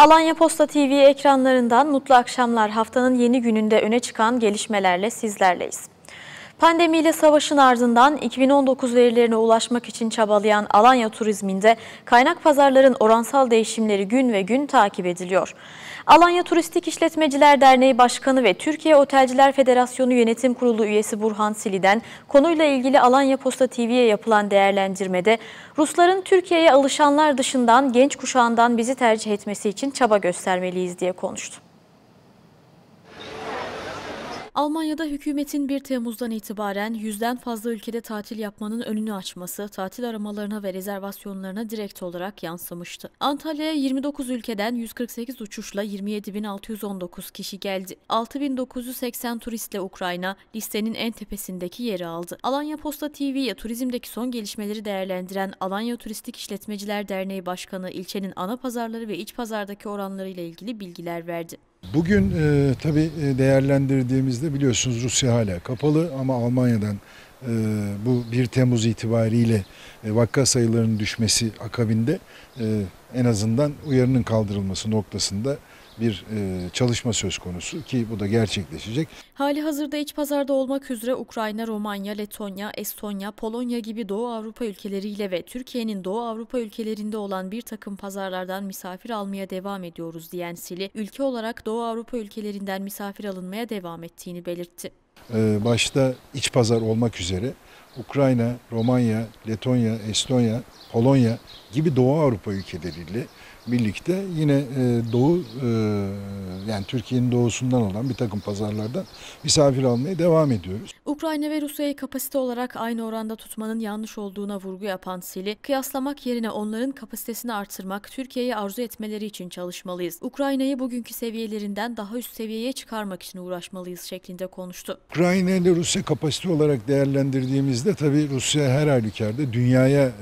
Alanya Posta TV ekranlarından mutlu akşamlar. Haftanın yeni gününde öne çıkan gelişmelerle sizlerleyiz. Pandemiyle savaşın ardından 2019 verilerine ulaşmak için çabalayan Alanya Turizminde kaynak pazarların oransal değişimleri gün ve gün takip ediliyor. Alanya Turistik İşletmeciler Derneği Başkanı ve Türkiye Otelciler Federasyonu Yönetim Kurulu üyesi Burhan Sili'den konuyla ilgili Alanya Posta TV'ye yapılan değerlendirmede Rusların Türkiye'ye alışanlar dışından genç kuşağından bizi tercih etmesi için çaba göstermeliyiz diye konuştu. Almanya'da hükümetin 1 Temmuz'dan itibaren yüzden fazla ülkede tatil yapmanın önünü açması tatil aramalarına ve rezervasyonlarına direkt olarak yansımıştı. Antalya'ya 29 ülkeden 148 uçuşla 27.619 kişi geldi. 6.980 turistle Ukrayna listenin en tepesindeki yeri aldı. Alanya Posta TV'ye turizmdeki son gelişmeleri değerlendiren Alanya Turistik İşletmeciler Derneği Başkanı ilçenin ana pazarları ve iç pazardaki oranlarıyla ilgili bilgiler verdi. Bugün e, tabii e, değerlendirdiğimizde biliyorsunuz Rusya hala kapalı ama Almanya'dan e, bu 1 Temmuz itibariyle e, vaka sayılarının düşmesi akabinde e, en azından uyarının kaldırılması noktasında bir e, çalışma söz konusu ki bu da gerçekleşecek. Hali hazırda iç pazarda olmak üzere Ukrayna, Romanya, Letonya, Estonya, Polonya gibi Doğu Avrupa ülkeleriyle ve Türkiye'nin Doğu Avrupa ülkelerinde olan bir takım pazarlardan misafir almaya devam ediyoruz diyen Sili, ülke olarak Doğu Avrupa ülkelerinden misafir alınmaya devam ettiğini belirtti. E, başta iç pazar olmak üzere Ukrayna, Romanya, Letonya, Estonya, Polonya gibi Doğu Avrupa ülkeleriyle birlikte yine e, doğu e, yani Türkiye'nin doğusundan olan bir takım pazarlardan misafir almaya devam ediyoruz. Ukrayna ve Rusya'yı kapasite olarak aynı oranda tutmanın yanlış olduğuna vurgu yapan Sili, kıyaslamak yerine onların kapasitesini artırmak, Türkiye'yi arzu etmeleri için çalışmalıyız. Ukrayna'yı bugünkü seviyelerinden daha üst seviyeye çıkarmak için uğraşmalıyız şeklinde konuştu. Ukrayna ile Rusya kapasite olarak değerlendirdiğimizde tabii Rusya her halükarda dünyaya e,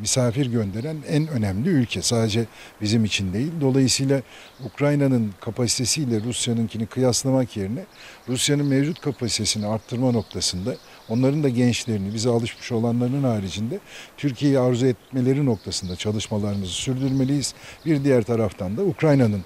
misafir gönderen en önemli ülke. Sadece bizim için değil. Dolayısıyla Ukrayna'nın kapasitesiyle Rusya'nınkini kıyaslamak yerine Rusya'nın mevcut kapasitesini arttırma noktasında onların da gençlerini, bize alışmış olanların haricinde Türkiye'yi arzu etmeleri noktasında çalışmalarımızı sürdürmeliyiz. Bir diğer taraftan da Ukrayna'nın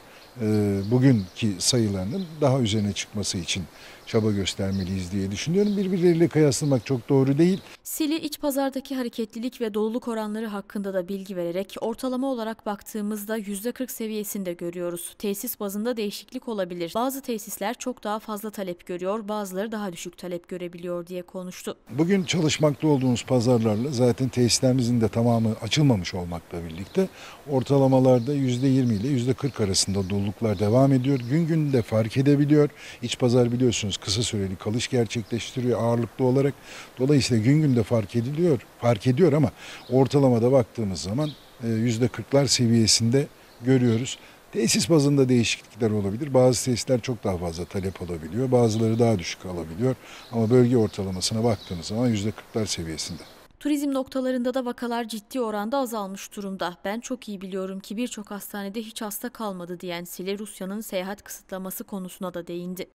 bugünkü sayılarının daha üzerine çıkması için çaba göstermeliyiz diye düşünüyorum. Birbirleriyle kıyaslamak çok doğru değil. Sili iç pazardaki hareketlilik ve doluluk oranları hakkında da bilgi vererek ortalama olarak baktığımızda %40 seviyesinde görüyoruz. Tesis bazında değişiklik olabilir. Bazı tesisler çok daha fazla talep görüyor, bazıları daha düşük talep görebiliyor diye konuştu. Bugün çalışmakta olduğumuz pazarlarla zaten tesislerimizin de tamamı açılmamış olmakla birlikte ortalamalarda %20 ile %40 arasında doluluklar devam ediyor. Gün gün de fark edebiliyor. İç pazar biliyorsunuz biliyorsunuz kısa süreli kalış gerçekleştiriyor ağırlıklı olarak. Dolayısıyla gün gün de fark ediliyor, fark ediyor ama ortalamada baktığımız zaman e, yüzde %40'lar seviyesinde görüyoruz. Tesis bazında değişiklikler olabilir. Bazı tesisler çok daha fazla talep alabiliyor. Bazıları daha düşük alabiliyor. Ama bölge ortalamasına baktığımız zaman %40'lar seviyesinde. Turizm noktalarında da vakalar ciddi oranda azalmış durumda. Ben çok iyi biliyorum ki birçok hastanede hiç hasta kalmadı diyen Sile Rusya'nın seyahat kısıtlaması konusuna da değindi.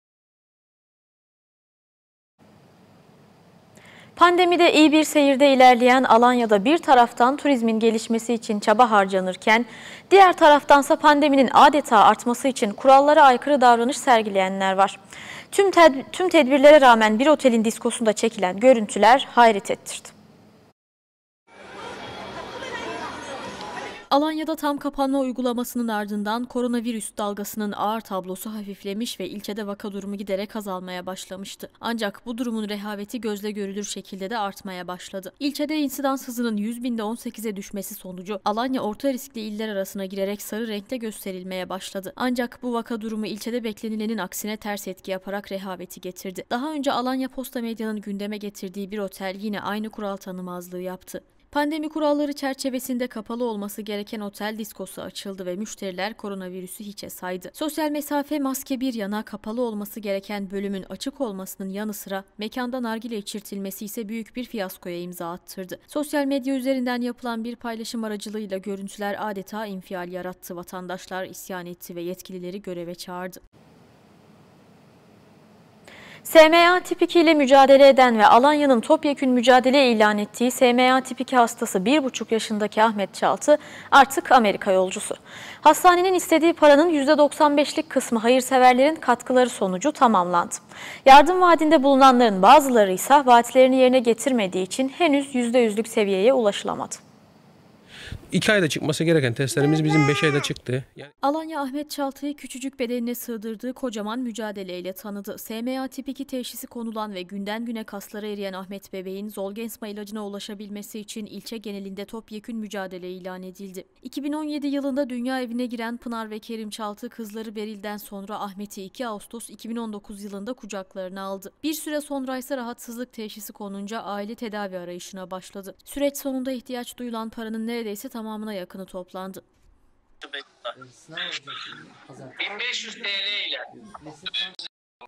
Pandemide iyi bir seyirde ilerleyen Alanya'da bir taraftan turizmin gelişmesi için çaba harcanırken, diğer taraftansa pandeminin adeta artması için kurallara aykırı davranış sergileyenler var. Tüm, tedbirlere rağmen bir otelin diskosunda çekilen görüntüler hayret ettirdi. Alanya'da tam kapanma uygulamasının ardından koronavirüs dalgasının ağır tablosu hafiflemiş ve ilçede vaka durumu giderek azalmaya başlamıştı. Ancak bu durumun rehaveti gözle görülür şekilde de artmaya başladı. İlçede insidans hızının 100 binde 18'e düşmesi sonucu Alanya orta riskli iller arasına girerek sarı renkte gösterilmeye başladı. Ancak bu vaka durumu ilçede beklenilenin aksine ters etki yaparak rehaveti getirdi. Daha önce Alanya Posta Medya'nın gündeme getirdiği bir otel yine aynı kural tanımazlığı yaptı. Pandemi kuralları çerçevesinde kapalı olması gereken otel diskosu açıldı ve müşteriler koronavirüsü hiçe saydı. Sosyal mesafe maske bir yana kapalı olması gereken bölümün açık olmasının yanı sıra mekanda nargile içirtilmesi ise büyük bir fiyaskoya imza attırdı. Sosyal medya üzerinden yapılan bir paylaşım aracılığıyla görüntüler adeta infial yarattı. Vatandaşlar isyan etti ve yetkilileri göreve çağırdı. SMA tip 2 ile mücadele eden ve Alanya'nın topyekün mücadele ilan ettiği SMA tip 2 hastası 1,5 yaşındaki Ahmet Çaltı artık Amerika yolcusu. Hastanenin istediği paranın %95'lik kısmı hayırseverlerin katkıları sonucu tamamlandı. Yardım vaadinde bulunanların bazıları ise vaatlerini yerine getirmediği için henüz %100'lük seviyeye ulaşılamadı. 2 ayda çıkması gereken testlerimiz bizim 5 ayda çıktı. Yani... Alanya Ahmet Çaltı'yı küçücük bedenine sığdırdığı kocaman mücadeleyle tanıdı. SMA tip 2 teşhisi konulan ve günden güne kaslara eriyen Ahmet Bebeğin Zolgensma ilacına ulaşabilmesi için ilçe genelinde topyekün mücadele ilan edildi. 2017 yılında dünya evine giren Pınar ve Kerim Çaltı kızları Beril'den sonra Ahmet'i 2 Ağustos 2019 yılında kucaklarına aldı. Bir süre sonra ise rahatsızlık teşhisi konunca aile tedavi arayışına başladı. Süreç sonunda ihtiyaç duyulan paranın neredeyse tamamlandı tamamına yakını toplandı. 1500 TL ile.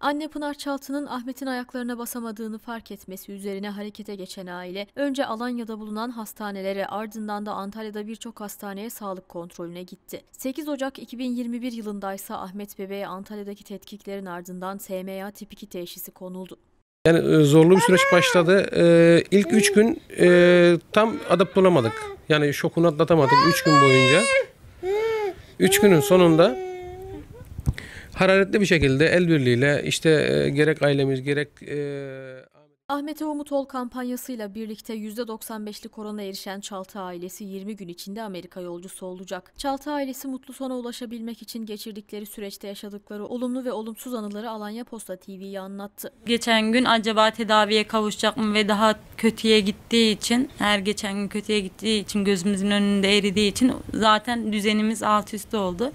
Anne Pınar Çaltı'nın Ahmet'in ayaklarına basamadığını fark etmesi üzerine harekete geçen aile, önce Alanya'da bulunan hastanelere ardından da Antalya'da birçok hastaneye sağlık kontrolüne gitti. 8 Ocak 2021 yılındaysa Ahmet bebeğe Antalya'daki tetkiklerin ardından SMA tip 2 teşhisi konuldu. Yani e, zorlu bir süreç başladı. Ee, ilk üç gün e, tam adapte olamadık. Yani şokunu atlatamadık üç gün boyunca. Üç günün sonunda hararetli bir şekilde el birliğiyle işte e, gerek ailemiz gerek... E, Ahmet'e umutol kampanyasıyla birlikte %95'li korona erişen Çalta ailesi 20 gün içinde Amerika yolcusu olacak. Çalta ailesi mutlu sona ulaşabilmek için geçirdikleri süreçte yaşadıkları olumlu ve olumsuz anıları Alanya Posta TV'ye anlattı. Geçen gün acaba tedaviye kavuşacak mı ve daha kötüye gittiği için, her geçen gün kötüye gittiği için, gözümüzün önünde eridiği için zaten düzenimiz alt üst oldu.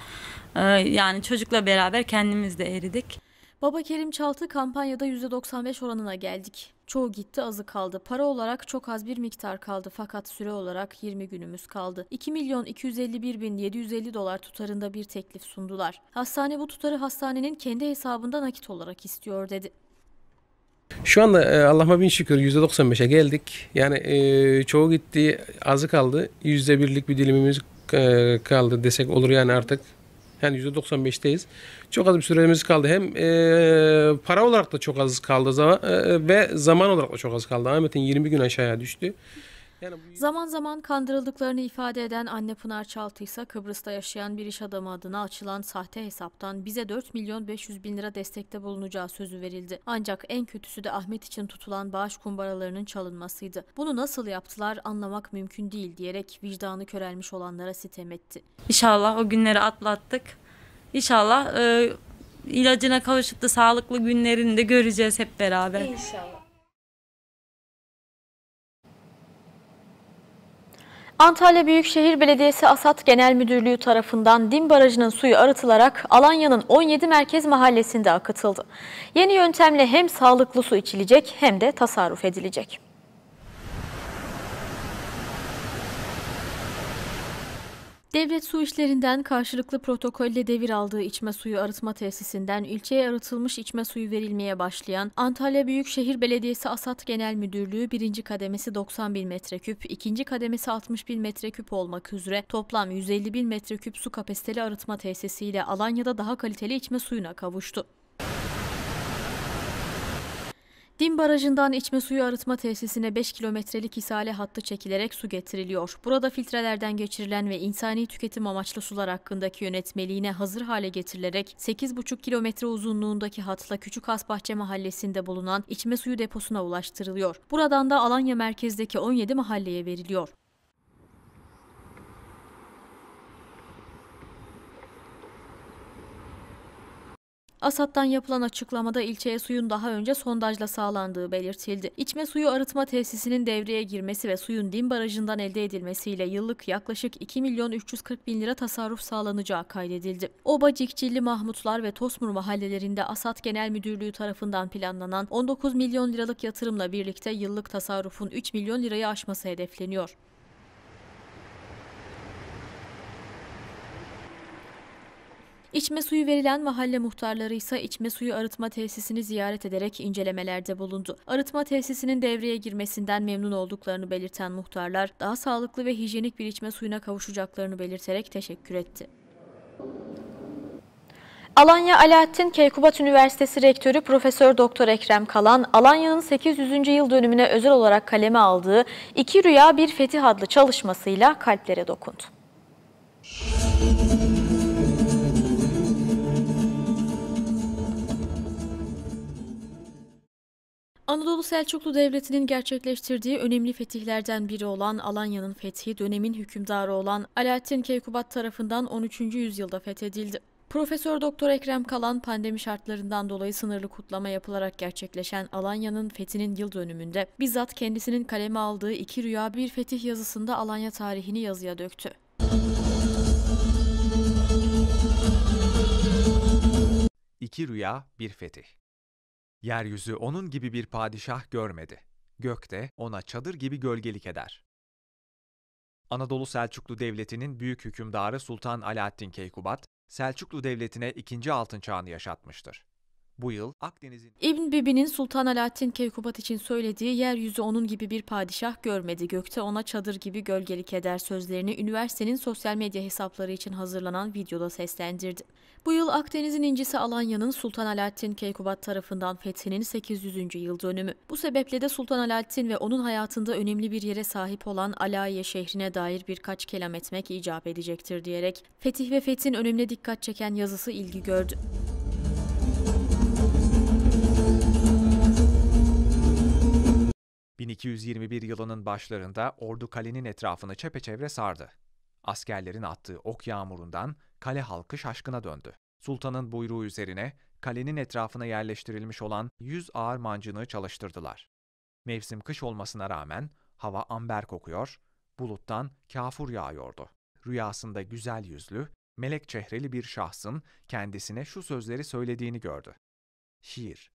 Ee, yani çocukla beraber kendimiz de eridik. Baba Kerim Çaltı kampanyada %95 oranına geldik. Çoğu gitti azı kaldı. Para olarak çok az bir miktar kaldı fakat süre olarak 20 günümüz kaldı. 2 milyon 251 bin 750 dolar tutarında bir teklif sundular. Hastane bu tutarı hastanenin kendi hesabında nakit olarak istiyor dedi. Şu anda e, Allah'ıma bin şükür %95'e geldik. Yani e, çoğu gitti azı kaldı. %1'lik bir dilimimiz e, kaldı desek olur yani artık. Yani %95'teyiz. Çok az bir süremiz kaldı. Hem e, para olarak da çok az kaldı zaman, e, ve zaman olarak da çok az kaldı. Ahmet'in 20 gün aşağıya düştü. Zaman zaman kandırıldıklarını ifade eden anne Pınar Çaltı Kıbrıs'ta yaşayan bir iş adamı adına açılan sahte hesaptan bize 4 milyon 500 bin lira destekte bulunacağı sözü verildi. Ancak en kötüsü de Ahmet için tutulan bağış kumbaralarının çalınmasıydı. Bunu nasıl yaptılar anlamak mümkün değil diyerek vicdanı körelmiş olanlara sitem etti. İnşallah o günleri atlattık. İnşallah e, ilacına kavuşup da sağlıklı günlerinde göreceğiz hep beraber. İnşallah. Antalya Büyükşehir Belediyesi Asat Genel Müdürlüğü tarafından Dim Barajı'nın suyu arıtılarak Alanya'nın 17 merkez mahallesinde akıtıldı. Yeni yöntemle hem sağlıklı su içilecek hem de tasarruf edilecek. Devlet su işlerinden karşılıklı protokolle devir aldığı içme suyu arıtma tesisinden ilçeye arıtılmış içme suyu verilmeye başlayan Antalya Büyükşehir Belediyesi Asat Genel Müdürlüğü birinci kademesi 90 bin metreküp, ikinci kademesi 60 bin metreküp olmak üzere toplam 150 bin metreküp su kapasiteli arıtma tesisiyle Alanya'da daha kaliteli içme suyuna kavuştu. Dim Barajı'ndan içme suyu arıtma tesisine 5 kilometrelik isale hattı çekilerek su getiriliyor. Burada filtrelerden geçirilen ve insani tüketim amaçlı sular hakkındaki yönetmeliğine hazır hale getirilerek 8,5 kilometre uzunluğundaki hatla Küçük Hasbahçe Mahallesi'nde bulunan içme suyu deposuna ulaştırılıyor. Buradan da Alanya merkezdeki 17 mahalleye veriliyor. Asat'tan yapılan açıklamada ilçeye suyun daha önce sondajla sağlandığı belirtildi. İçme suyu arıtma tesisinin devreye girmesi ve suyun Din Barajı'ndan elde edilmesiyle yıllık yaklaşık 2 milyon 340 bin lira tasarruf sağlanacağı kaydedildi. Oba, Cikcilli, Mahmutlar ve Tosmur mahallelerinde Asat Genel Müdürlüğü tarafından planlanan 19 milyon liralık yatırımla birlikte yıllık tasarrufun 3 milyon lirayı aşması hedefleniyor. İçme suyu verilen mahalle muhtarları ise içme suyu arıtma tesisini ziyaret ederek incelemelerde bulundu. Arıtma tesisinin devreye girmesinden memnun olduklarını belirten muhtarlar, daha sağlıklı ve hijyenik bir içme suyuna kavuşacaklarını belirterek teşekkür etti. Alanya Alaaddin Keykubat Üniversitesi Rektörü Profesör Doktor Ekrem Kalan, Alanya'nın 800. yıl dönümüne özel olarak kaleme aldığı İki Rüya Bir Fetih adlı çalışmasıyla kalplere dokundu. Anadolu Selçuklu Devleti'nin gerçekleştirdiği önemli fetihlerden biri olan Alanya'nın fethi dönemin hükümdarı olan Alaaddin Keykubat tarafından 13. yüzyılda fethedildi. Profesör Doktor Ekrem Kalan pandemi şartlarından dolayı sınırlı kutlama yapılarak gerçekleşen Alanya'nın fethinin yıl dönümünde bizzat kendisinin kaleme aldığı iki rüya bir fetih yazısında Alanya tarihini yazıya döktü. İki rüya bir fetih. Yeryüzü onun gibi bir padişah görmedi. Gökte ona çadır gibi gölgelik eder. Anadolu Selçuklu Devleti'nin büyük hükümdarı Sultan Alaaddin Keykubat, Selçuklu Devleti'ne ikinci Altın Çağ'ını yaşatmıştır. Bu yıl Akdeniz'in... İbn Bibi'nin Sultan Alaaddin Keykubat için söylediği yeryüzü onun gibi bir padişah görmedi, gökte ona çadır gibi gölgelik eder sözlerini üniversitenin sosyal medya hesapları için hazırlanan videoda seslendirdi. Bu yıl Akdeniz'in incisi Alanya'nın Sultan Alaaddin Keykubat tarafından fethinin 800. yıl dönümü. Bu sebeple de Sultan Alaaddin ve onun hayatında önemli bir yere sahip olan Alaiye şehrine dair birkaç kelam etmek icap edecektir diyerek fetih ve fethin önemli dikkat çeken yazısı ilgi gördü. 221 yılının başlarında ordu kalenin etrafını çepeçevre sardı. Askerlerin attığı ok yağmurundan kale halkı şaşkına döndü. Sultanın buyruğu üzerine kalenin etrafına yerleştirilmiş olan 100 ağır mancını çalıştırdılar. Mevsim kış olmasına rağmen hava amber kokuyor, buluttan kafur yağıyordu. Rüyasında güzel yüzlü, melek çehreli bir şahsın kendisine şu sözleri söylediğini gördü. Şiir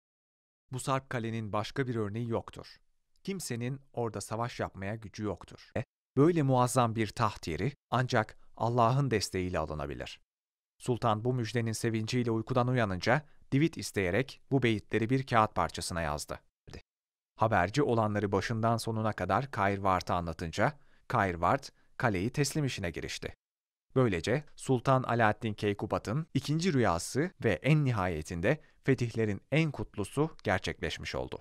Bu sarp kalenin başka bir örneği yoktur kimsenin orada savaş yapmaya gücü yoktur. E, böyle muazzam bir taht yeri ancak Allah'ın desteğiyle alınabilir. Sultan bu müjdenin sevinciyle uykudan uyanınca divit isteyerek bu beyitleri bir kağıt parçasına yazdı. Haberci olanları başından sonuna kadar Kayrvart'a anlatınca Kayırvart kaleyi teslim işine girişti. Böylece Sultan Alaaddin Keykubat'ın ikinci rüyası ve en nihayetinde fetihlerin en kutlusu gerçekleşmiş oldu.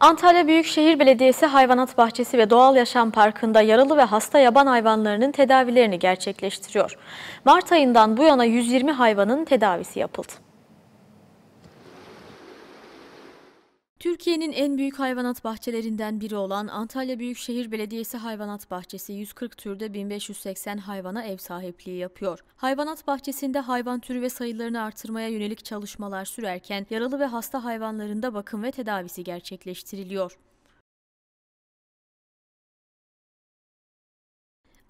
Antalya Büyükşehir Belediyesi Hayvanat Bahçesi ve Doğal Yaşam Parkı'nda yaralı ve hasta yaban hayvanlarının tedavilerini gerçekleştiriyor. Mart ayından bu yana 120 hayvanın tedavisi yapıldı. Türkiye'nin en büyük hayvanat bahçelerinden biri olan Antalya Büyükşehir Belediyesi Hayvanat Bahçesi 140 türde 1580 hayvana ev sahipliği yapıyor. Hayvanat bahçesinde hayvan türü ve sayılarını artırmaya yönelik çalışmalar sürerken yaralı ve hasta hayvanların da bakım ve tedavisi gerçekleştiriliyor.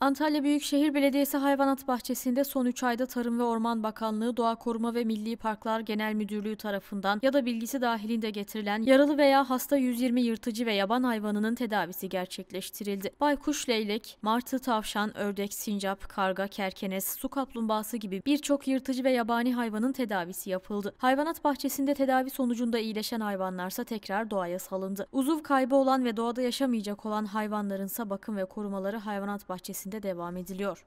Antalya Büyükşehir Belediyesi Hayvanat Bahçesi'nde son 3 ayda Tarım ve Orman Bakanlığı, Doğa Koruma ve Milli Parklar Genel Müdürlüğü tarafından ya da bilgisi dahilinde getirilen yaralı veya hasta 120 yırtıcı ve yaban hayvanının tedavisi gerçekleştirildi. Baykuş leylek, martı tavşan, ördek, sincap, karga, kerkenes, su kaplumbağası gibi birçok yırtıcı ve yabani hayvanın tedavisi yapıldı. Hayvanat bahçesinde tedavi sonucunda iyileşen hayvanlarsa tekrar doğaya salındı. Uzuv kaybı olan ve doğada yaşamayacak olan hayvanlarınsa bakım ve korumaları hayvanat bahçesinde mücadelesinde devam ediliyor.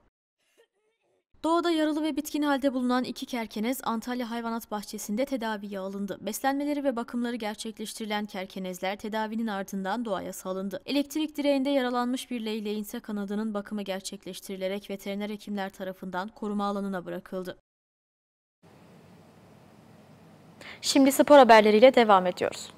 Doğada yaralı ve bitkin halde bulunan iki kerkenez Antalya Hayvanat Bahçesi'nde tedaviye alındı. Beslenmeleri ve bakımları gerçekleştirilen kerkenezler tedavinin ardından doğaya salındı. Elektrik direğinde yaralanmış bir leyleğin ise kanadının bakımı gerçekleştirilerek veteriner hekimler tarafından koruma alanına bırakıldı. Şimdi spor haberleriyle devam ediyoruz.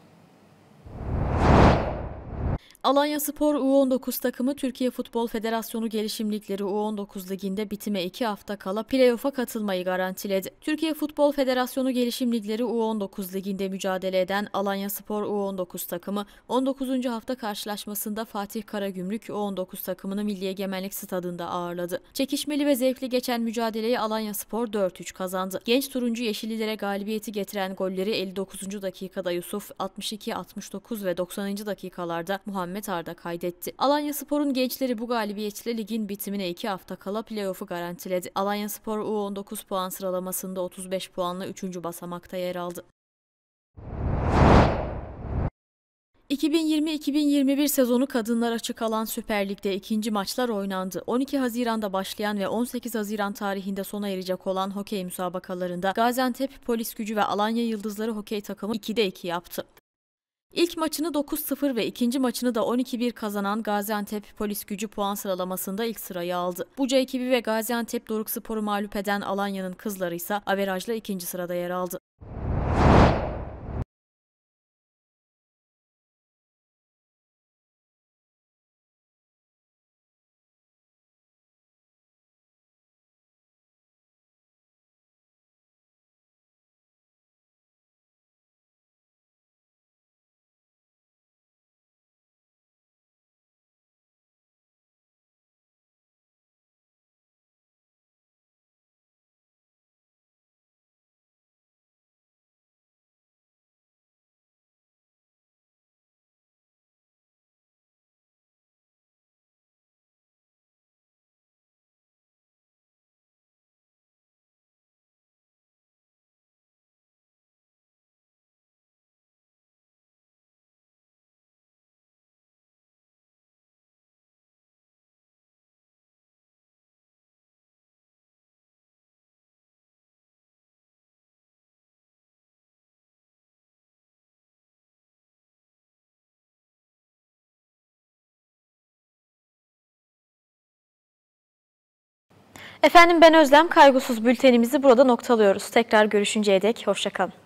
Alanya Spor U19 takımı Türkiye Futbol Federasyonu Gelişimlikleri U19 Ligi'nde bitime 2 hafta kala playoff'a katılmayı garantiledi. Türkiye Futbol Federasyonu Gelişimlikleri U19 Ligi'nde mücadele eden Alanya Spor U19 takımı 19. hafta karşılaşmasında Fatih Karagümrük U19 takımını Milli Egemenlik Stadında ağırladı. Çekişmeli ve zevkli geçen mücadeleyi Alanya Spor 4-3 kazandı. Genç turuncu Yeşillilere galibiyeti getiren golleri 59. dakikada Yusuf, 62, 69 ve 90. dakikalarda Muhammed Mehmet Arda kaydetti. Alanya Spor'un gençleri bu galibiyetle ligin bitimine 2 hafta kala playoff'u garantiledi. Alanya Spor U19 puan sıralamasında 35 puanla 3. basamakta yer aldı. 2020-2021 sezonu kadınlar açık alan Süper Lig'de ikinci maçlar oynandı. 12 Haziran'da başlayan ve 18 Haziran tarihinde sona erecek olan hokey müsabakalarında Gaziantep Polis Gücü ve Alanya Yıldızları hokey takımı 2'de 2 yaptı. İlk maçını 9-0 ve ikinci maçını da 12-1 kazanan Gaziantep polis gücü puan sıralamasında ilk sırayı aldı. Buca ekibi ve Gaziantep Doruk Spor'u mağlup eden Alanya'nın kızları ise averajla ikinci sırada yer aldı. Efendim ben Özlem. Kaygısız bültenimizi burada noktalıyoruz. Tekrar görüşünceye dek hoşçakalın.